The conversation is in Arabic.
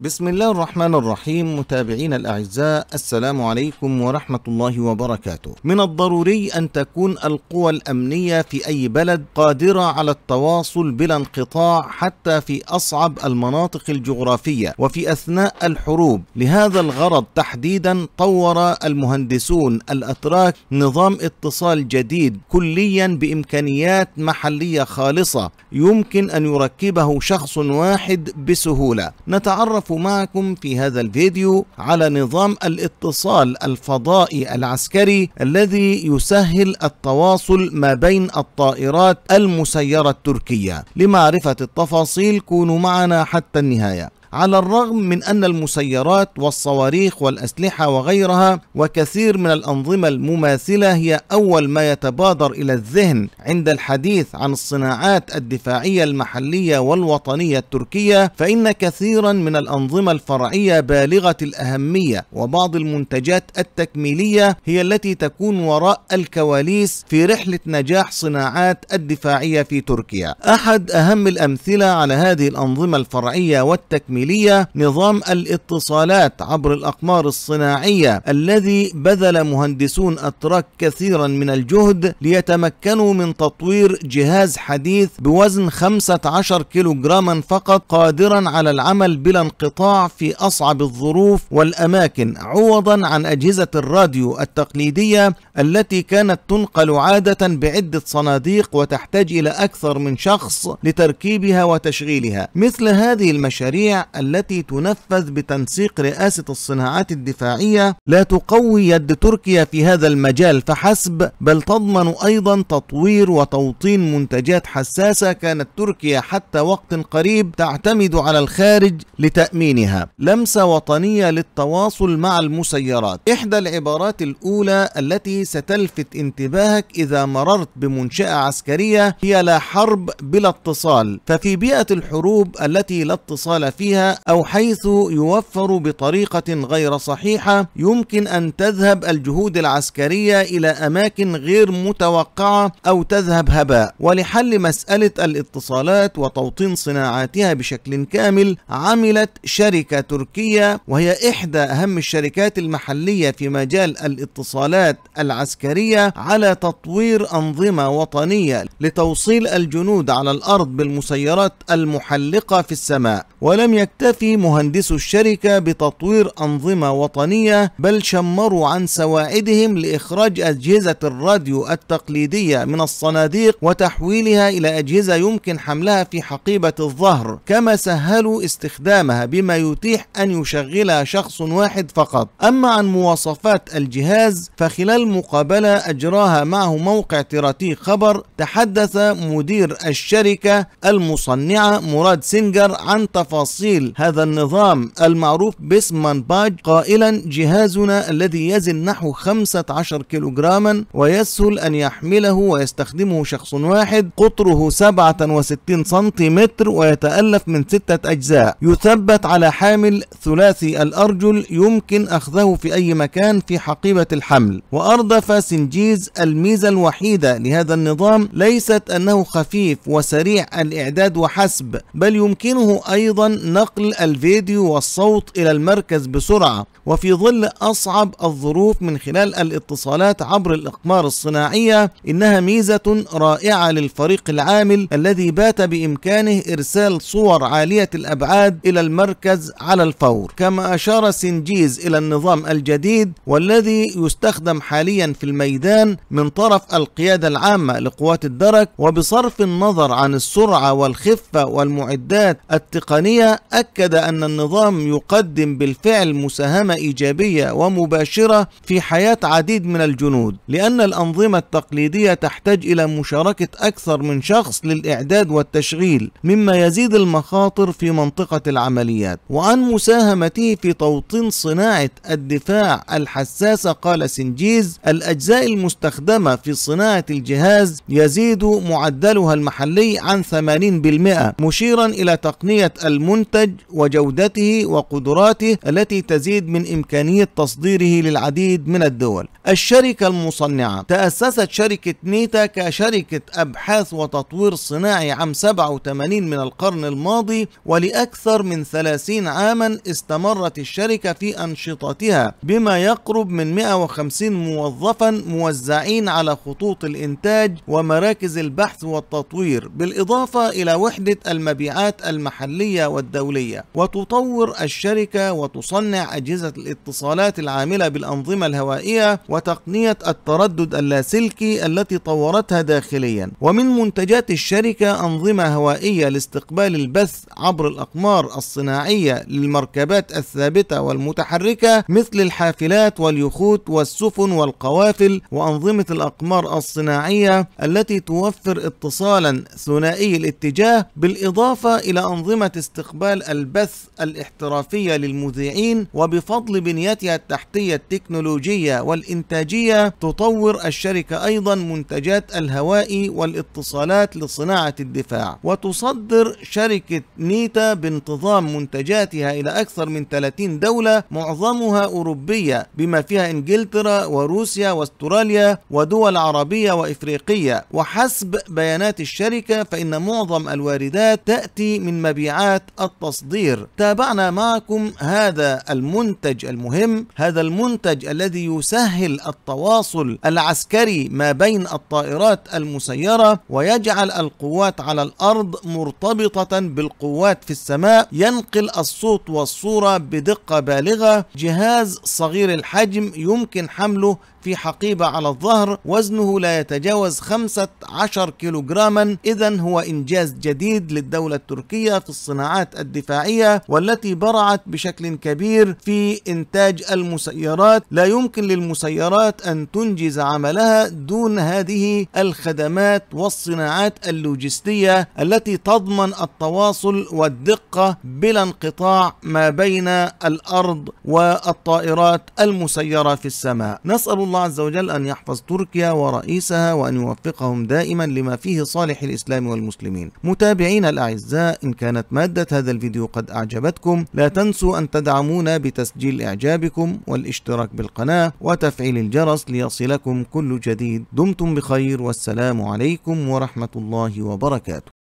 بسم الله الرحمن الرحيم متابعين الأعزاء السلام عليكم ورحمة الله وبركاته من الضروري أن تكون القوى الأمنية في أي بلد قادرة على التواصل بلا انقطاع حتى في أصعب المناطق الجغرافية وفي أثناء الحروب لهذا الغرض تحديدا طور المهندسون الأتراك نظام اتصال جديد كليا بإمكانيات محلية خالصة يمكن أن يركبه شخص واحد بسهولة نتعرف نتعرف معكم في هذا الفيديو على نظام الاتصال الفضائي العسكري الذي يسهل التواصل ما بين الطائرات المسيرة التركية لمعرفة التفاصيل كونوا معنا حتى النهاية على الرغم من أن المسيرات والصواريخ والأسلحة وغيرها وكثير من الأنظمة المماثلة هي أول ما يتبادر إلى الذهن عند الحديث عن الصناعات الدفاعية المحلية والوطنية التركية فإن كثيرا من الأنظمة الفرعية بالغة الأهمية وبعض المنتجات التكميلية هي التي تكون وراء الكواليس في رحلة نجاح صناعات الدفاعية في تركيا أحد أهم الأمثلة على هذه الأنظمة الفرعية والتكميلية الإسرائيلية نظام الاتصالات عبر الأقمار الصناعية الذي بذل مهندسون أتراك كثيرا من الجهد ليتمكنوا من تطوير جهاز حديث بوزن 15 كيلوغراما فقط قادرا على العمل بلا انقطاع في أصعب الظروف والأماكن عوضا عن أجهزة الراديو التقليدية التي كانت تنقل عادة بعدة صناديق وتحتاج إلى أكثر من شخص لتركيبها وتشغيلها مثل هذه المشاريع التي تنفذ بتنسيق رئاسة الصناعات الدفاعية لا تقوي يد تركيا في هذا المجال فحسب بل تضمن أيضا تطوير وتوطين منتجات حساسة كانت تركيا حتى وقت قريب تعتمد على الخارج لتأمينها لمسة وطنية للتواصل مع المسيرات إحدى العبارات الأولى التي ستلفت انتباهك إذا مررت بمنشأة عسكرية هي لا حرب بلا اتصال ففي بيئة الحروب التي لا اتصال فيها أو حيث يوفر بطريقة غير صحيحة يمكن أن تذهب الجهود العسكرية إلى أماكن غير متوقعة أو تذهب هباء ولحل مسألة الاتصالات وتوطين صناعاتها بشكل كامل عملت شركة تركية وهي إحدى أهم الشركات المحلية في مجال الاتصالات العسكرية على تطوير أنظمة وطنية لتوصيل الجنود على الأرض بالمسيرات المحلقة في السماء ولم يكن يكتفي مهندس الشركة بتطوير أنظمة وطنية بل شمروا عن سواعدهم لإخراج أجهزة الراديو التقليدية من الصناديق وتحويلها إلى أجهزة يمكن حملها في حقيبة الظهر كما سهلوا استخدامها بما يتيح أن يشغلها شخص واحد فقط أما عن مواصفات الجهاز فخلال مقابلة أجراها معه موقع تراتي خبر تحدث مدير الشركة المصنعة مراد سينجر عن تفاصيل تفصيل هذا النظام المعروف باسم منباج قائلا جهازنا الذي يزن نحو 15 كيلوغراما ويسهل أن يحمله ويستخدمه شخص واحد قطره 67 سنتيمتر ويتألف من ستة أجزاء يثبت على حامل ثلاثي الأرجل يمكن أخذه في أي مكان في حقيبة الحمل وأردف سنجيز الميزة الوحيدة لهذا النظام ليست أنه خفيف وسريع الإعداد وحسب بل يمكنه أيضا نقل نقل الفيديو والصوت إلى المركز بسرعة وفي ظل أصعب الظروف من خلال الاتصالات عبر الأقمار الصناعية إنها ميزة رائعة للفريق العامل الذي بات بإمكانه إرسال صور عالية الأبعاد إلى المركز على الفور كما أشار سنجيز إلى النظام الجديد والذي يستخدم حاليا في الميدان من طرف القيادة العامة لقوات الدرك وبصرف النظر عن السرعة والخفة والمعدات التقنية أكد أن النظام يقدم بالفعل مساهمة إيجابية ومباشرة في حياة عديد من الجنود لأن الأنظمة التقليدية تحتاج إلى مشاركة أكثر من شخص للإعداد والتشغيل مما يزيد المخاطر في منطقة العمليات وعن مساهمته في توطين صناعة الدفاع الحساسة قال سنجيز الأجزاء المستخدمة في صناعة الجهاز يزيد معدلها المحلي عن 80% مشيرا إلى تقنية المنتج الإنتاج وجودته وقدراته التي تزيد من إمكانية تصديره للعديد من الدول الشركة المصنعة تأسست شركة نيتا كشركة أبحاث وتطوير صناعي عام 87 من القرن الماضي ولأكثر من 30 عاما استمرت الشركة في أنشطتها بما يقرب من 150 موظفا موزعين على خطوط الإنتاج ومراكز البحث والتطوير بالإضافة إلى وحدة المبيعات المحلية والدولية الدولية وتطور الشركة وتصنع أجهزة الاتصالات العاملة بالأنظمة الهوائية وتقنية التردد اللاسلكي التي طورتها داخليا ومن منتجات الشركة أنظمة هوائية لاستقبال البث عبر الأقمار الصناعية للمركبات الثابتة والمتحركة مثل الحافلات واليخوت والسفن والقوافل وأنظمة الأقمار الصناعية التي توفر اتصالا ثنائي الاتجاه بالإضافة إلى أنظمة استقبال البث الاحترافية للمذيعين وبفضل بنيتها التحتية التكنولوجية والإنتاجية تطور الشركة أيضا منتجات الهواء والاتصالات لصناعة الدفاع وتصدر شركة نيتا بانتظام منتجاتها إلى أكثر من 30 دولة معظمها أوروبية بما فيها إنجلترا وروسيا واستراليا ودول عربية وإفريقية وحسب بيانات الشركة فإن معظم الواردات تأتي من مبيعات التصوير التصدير تابعنا معكم هذا المنتج المهم هذا المنتج الذي يسهل التواصل العسكري ما بين الطائرات المسيرة ويجعل القوات على الأرض مرتبطة بالقوات في السماء ينقل الصوت والصورة بدقة بالغة جهاز صغير الحجم يمكن حمله في حقيبة على الظهر وزنه لا يتجاوز 15 كيلوغراما إذا هو إنجاز جديد للدولة التركية في الصناعات الدفاعية الدفاعية والتي برعت بشكل كبير في إنتاج المسيرات لا يمكن للمسيرات أن تنجز عملها دون هذه الخدمات والصناعات اللوجستية التي تضمن التواصل والدقة بلا انقطاع ما بين الأرض والطائرات المسيرة في السماء نسأل الله عز وجل أن يحفظ تركيا ورئيسها وأن يوفقهم دائما لما فيه صالح الإسلام والمسلمين متابعين الأعزاء إن كانت مادة هذا الفيديو الفيديو قد أعجبتكم لا تنسوا أن تدعمونا بتسجيل إعجابكم والاشتراك بالقناة وتفعيل الجرس ليصلكم كل جديد دمتم بخير والسلام عليكم ورحمة الله وبركاته